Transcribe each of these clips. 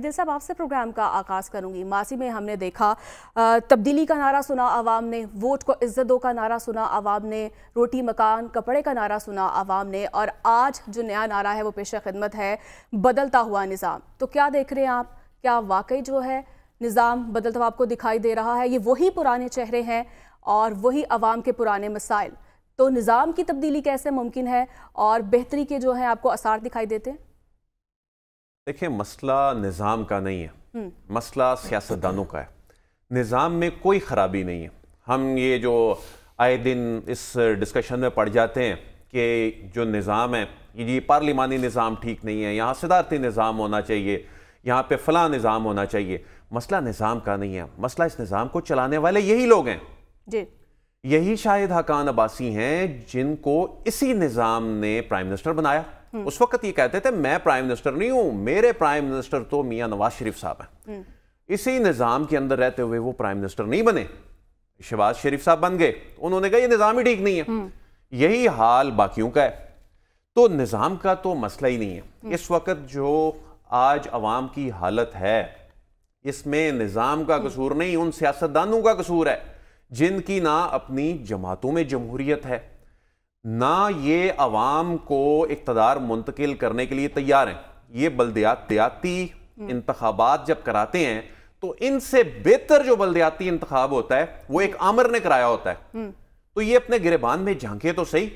दिल साहब आपसे प्रोग्राम का आगाज करूंगी मासी में हमने देखा तब्दीली का नारा सुना आवाम ने वोट को इज्जत दो का नारा सुना आवाम ने रोटी मकान कपड़े का नारा सुना आवाम ने और आज जो नया नारा है वो पेश खिदमत है बदलता हुआ निज़ाम तो क्या देख रहे हैं आप क्या वाकई जो है निज़ाम बदलता हुआ आपको दिखाई दे रहा है ये वही पुराने चेहरे हैं और वही आवाम के पुराने मसाइल तो निज़ाम की तब्दीली कैसे मुमकिन है और बेहतरी के जो है आपको आसार दिखाई देते हैं देखिए मसला निज़ाम का नहीं है हम्म। मसला सियासतदानों का है निज़ाम में कोई ख़राबी नहीं है हम ये जो आए दिन इस डिस्कशन में पड़ जाते हैं कि जो निज़ाम है ये पार्लिमानी निज़ाम ठीक नहीं है यहाँ सदारती निज़ाम होना चाहिए यहाँ पे फला निज़ाम होना चाहिए मसला निज़ाम का नहीं है मसला इस निज़ाम को चलाने वाले यही लोग हैं जी यही शाहिद हकान अब्बासी हैं जिनको इसी निज़ाम ने प्राइम मिनिस्टर बनाया हम्म। उस वक्त ये कहते थे मैं प्राइम मिनिस्टर नहीं हूं मेरे प्राइम मिनिस्टर तो मियाँ नवाज शरीफ साहब हैं हम्म। इसी निज़ाम के अंदर रहते हुए वो प्राइम मिनिस्टर नहीं बने शहबाज शरीफ साहब बन गए तो उन्होंने कहा ये निज़ाम ही ठीक नहीं है हम्म। यही हाल बाकियों का है तो निज़ाम का तो मसला ही नहीं है इस वक्त जो आज आवाम की हालत है इसमें निज़ाम का कसूर नहीं उन सियासतदानों का कसूर है जिनकी ना अपनी जमातों में जमहूरियत है ना ये अवाम को इकतदार मुंतकिल करने के लिए तैयार हैं ये बलदयातियाती हम्म। इंतबात जब कराते हैं तो इनसे बेहतर जो बलदयाती इंतखब होता है वो एक आमर ने कराया होता है हम्म। तो ये अपने गिरबान में झांके तो सही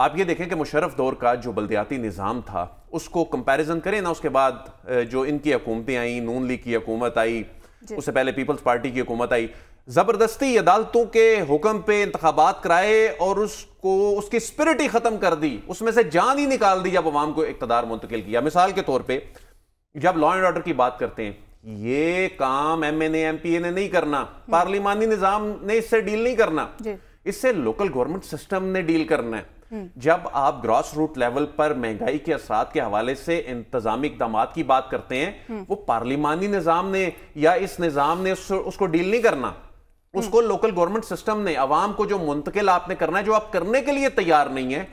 आप ये देखें कि मुशरफ दौर का जो बलदयाती निज़ाम था उसको कंपैरिजन करें ना उसके बाद जो इनकी हकूमतें आई नून लीग की हकूमत आई उससे पहले पीपल्स पार्टी की हुकूमत आई ज़बरदस्ती अदालतों के हुक्म पे इंतबात कराए और उसको उसकी स्पिरिट ही ख़त्म कर दी उसमें से जान ही निकाल दी जब अवाम को इकतदार मुंतकिल किया मिसाल के तौर पर जब लॉ एंड ऑर्डर की बात करते हैं ये काम M N M P A ने नहीं करना हम्म। पार्लिमानी निज़ाम ने इससे डील नहीं करना इससे लोकल गवर्नमेंट सिस्टम ने डील करना है हम्म। जब आप ग्रॉस रूट लेवल पर महंगाई के असरा के हवाले से इंतजामी इकदाम की बात करते हैं हम्म। वो पार्लिमानी निज़ाम ने या इस निज़ाम ने उसको डील नहीं करना हम्म। उसको लोकल गवर्नमेंट सिस्टम ने अवाम को जो मुंतकिल आपने करना है जो आप करने के लिए तैयार नहीं है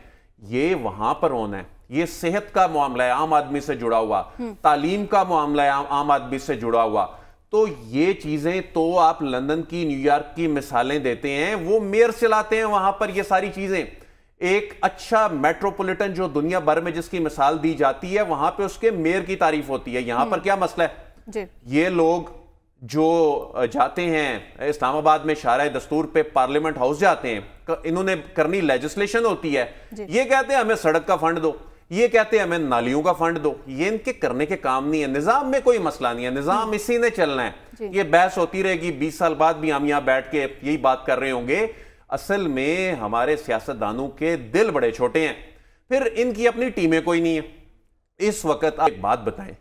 ये वहां पर होना है ये सेहत का मामला है आम आदमी से जुड़ा हुआ हम्म। तालीम का मामला है आम आदमी से जुड़ा हुआ तो ये चीजें तो आप लंदन की न्यूयॉर्क की मिसालें देते हैं वो मेयर से लाते हैं वहां पर ये सारी चीजें एक अच्छा मेट्रोपॉलिटन जो दुनिया भर में जिसकी मिसाल दी जाती है वहां पे उसके मेयर की तारीफ होती है यहां पर हम्म। क्या मसला है जी। ये लोग जो जाते हैं इस्लामाबाद में शारा दस्तूर पे पार्लियामेंट हाउस जाते हैं इन्होंने करनी लेजिस्लेशन होती है ये कहते हैं हमें सड़क का फंड दो ये कहते हैं हमें नालियों का फंड दो ये इनके करने के काम नहीं है निज़ाम में कोई मसला नहीं है निज़ाम इसी ने चलना है ये बहस होती रहेगी बीस साल बाद भी हम यहाँ बैठ के यही बात कर रहे होंगे असल में हमारे सियासतदानों के दिल बड़े छोटे हैं फिर इनकी अपनी टीमें कोई नहीं है इस वक्त आप एक बात बताएं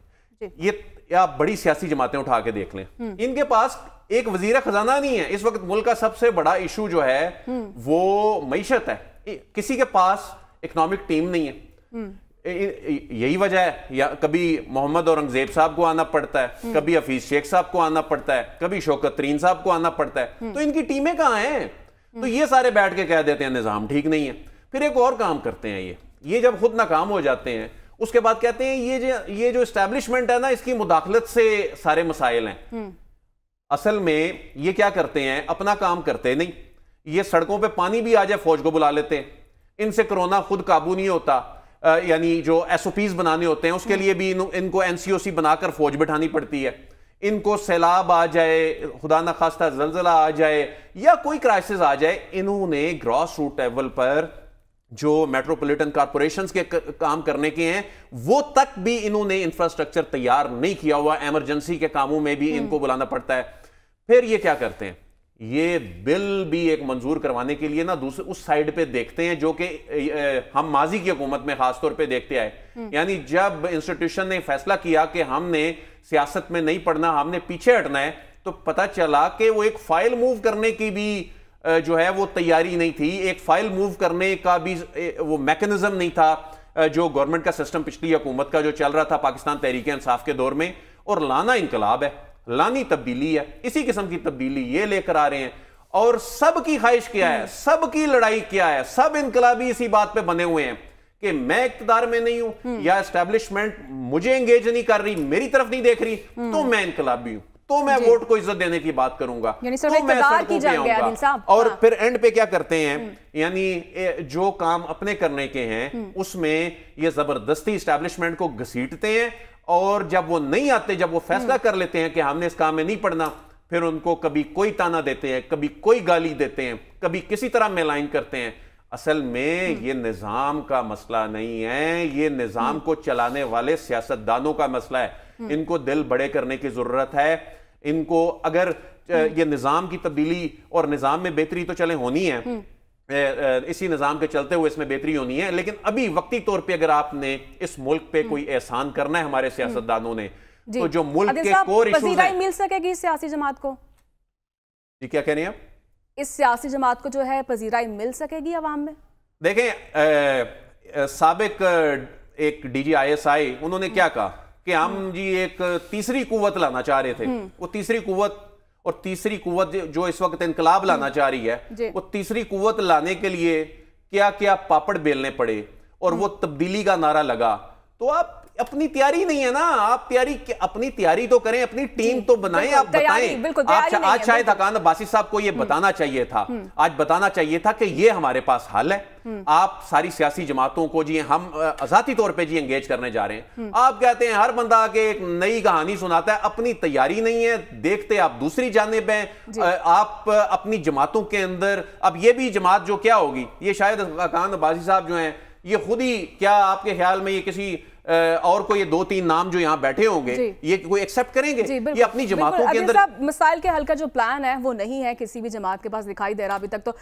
ये या बड़ी सियासी जमातें उठा के देख लें हम्म। इनके पास एक वजीरा खजाना नहीं है इस वक्त मुल्क का सबसे बड़ा इशू जो है हम्म। वो मीशत है किसी के पास इकोनॉमिक टीम नहीं है हम्म। यही वजह है या कभी मोहम्मद औरंगजेब साहब को आना पड़ता है कभी हफीज शेख साहब को आना पड़ता है कभी शोकत तरीन साहब को आना पड़ता है तो इनकी टीमें कहाँ हैं तो ये सारे बैठ के कह देते हैं निज़ाम ठीक नहीं है फिर एक और काम करते हैं ये ये जब खुद नाकाम हो जाते हैं उसके बाद कहते हैं ये जो ये जो स्टैब्लिशमेंट है ना इसकी मुदाखलत से सारे मसाइल हैं हम्म। असल में ये क्या करते हैं अपना काम करते नहीं ये सड़कों पे पानी भी आ जाए फौज को बुला लेते हैं इनसे कोरोना खुद काबू नहीं होता यानी जो एसओपीज बनाने होते हैं उसके हम्म। लिए भी इन, इनको एनसीओसी बनाकर फौज बिठानी पड़ती है इनको सैलाब आ जाए खुदा ना खास्ता जलजला आ जाए या कोई क्राइसिस आ जाए इन्होंने ग्रॉस रूट लेवल पर जो मेट्रोपॉलिटन कॉरपोरेशन के काम करने के हैं वो तक भी इन्होंने इंफ्रास्ट्रक्चर तैयार नहीं किया हुआ एमरजेंसी के कामों में भी इनको हम्म। बुलाना पड़ता है फिर ये क्या करते हैं ये बिल भी एक मंजूर करवाने के लिए ना दूसरे उस साइड पे देखते हैं जो कि हम माजी की हुकूमत में खासतौर पे देखते आए हम्म। यानी जब इंस्टीट्यूशन ने फैसला किया कि हमने सियासत में नहीं पढ़ना हमने पीछे हटना है तो पता चला कि वो एक फाइल मूव करने की भी जो है वो तैयारी नहीं थी एक फाइल मूव करने का भी वो मैकेनिज्म नहीं था जो गवर्नमेंट का सिस्टम पिछली हुकूमत का जो चल रहा था पाकिस्तान तहरीक इंसाफ के दौर में और लाना इनकलाब है लानी तब्दीली है इसी किस्म की तब्दीली ये लेकर आ रहे हैं और सबकी ख्वाहिश क्या है हम्म। सबकी लड़ाई क्या है सब इनकलाबी इसी बात पर बने हुए हैं कि मैं इकतदार में नहीं हूं हम्म। या एस्टेब्लिशमेंट मुझे एंगेज नहीं कर रही मेरी तरफ नहीं देख रही हम्म। तो मैं इनकलाबी हूं तो मैं वोट को इज्जत देने की बात करूंगा तो मैं की गया और हाँ। फिर एंड पे क्या करते हैं हम्म। यानी जो काम अपने करने के हैं हम्म। उसमें ये जबरदस्ती स्टैब्लिशमेंट को घसीटते हैं और जब वो नहीं आते जब वो फैसला हम्म। कर लेते हैं कि हमने इस काम में नहीं पढ़ना फिर उनको कभी कोई ताना देते हैं कभी कोई गाली देते हैं कभी किसी तरह मेलाइन करते हैं असल में हम्म। ये निज़ाम का मसला नहीं है ये निज़ाम हम्म। को चलाने वाले सियासतदानों का मसला है हम्म। इनको दिल बड़े करने की ज़रूरत है इनको अगर ये निज़ाम की तब्दीली और निज़ाम में बेहतरी तो चले होनी है इसी निज़ाम के चलते हुए इसमें बेहतरी होनी है लेकिन अभी वक्ती तौर पे अगर आपने इस मुल्क पे कोई एहसान करना है हमारे सियासतदानों ने तो जो मुल्क के कोर मिल सकेगी सियासी जमात को क्या कह रही हैं आप इस सियासी जमात को जो है पजीराई मिल सकेगी आवाम में देखें सबक एक D G I S I उन्होंने क्या कहा कि हम हम्म। जी एक तीसरी कुवत लाना चाह रहे थे हम्म। वो तीसरी कुवत और तीसरी कुवत जो इस वक्त इनकलाब हम्म। लाना चाह रही है वो तीसरी कुवत लाने के लिए क्या क्या पापड़ बेलने पड़े और वो तब्दीली का नारा लगा तो आप अपनी तैयारी नहीं है ना आप तैयारी अपनी तैयारी तो करें अपनी टीम तो बनाएं आप बताएं बिल्कुल आज, शायद अकान बासी साहब को ये हम्म। बताना चाहिए था हम्म। आज बताना चाहिए था कि ये हमारे पास हल है हम्म। आप सारी सियासी जमातों को जी हम आजादी तौर पे जी एंगेज करने जा रहे हैं आप कहते हैं हर बंदा आके एक नई कहानी सुनाता है अपनी तैयारी नहीं है देखते आप दूसरी जानेब है आप अपनी जमातों के अंदर अब ये भी जमात जो क्या होगी ये शायद अकान अब्बासी साहब जो है ये खुद ही क्या आपके ख्याल में ये किसी और कोई ये दो तीन नाम जो यहाँ बैठे होंगे ये कोई एक्सेप्ट करेंगे ये अपनी जमातों के अंदर मिसाइल के हल का जो प्लान है वो नहीं है किसी भी जमात के पास दिखाई दे रहा अभी तक तो